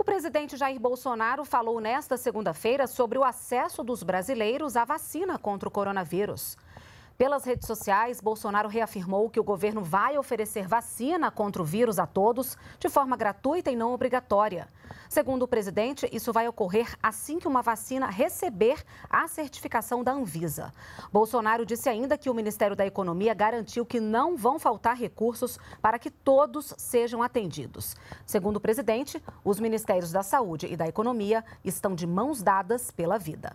O presidente Jair Bolsonaro falou nesta segunda-feira sobre o acesso dos brasileiros à vacina contra o coronavírus. Pelas redes sociais, Bolsonaro reafirmou que o governo vai oferecer vacina contra o vírus a todos, de forma gratuita e não obrigatória. Segundo o presidente, isso vai ocorrer assim que uma vacina receber a certificação da Anvisa. Bolsonaro disse ainda que o Ministério da Economia garantiu que não vão faltar recursos para que todos sejam atendidos. Segundo o presidente, os ministérios da Saúde e da Economia estão de mãos dadas pela vida.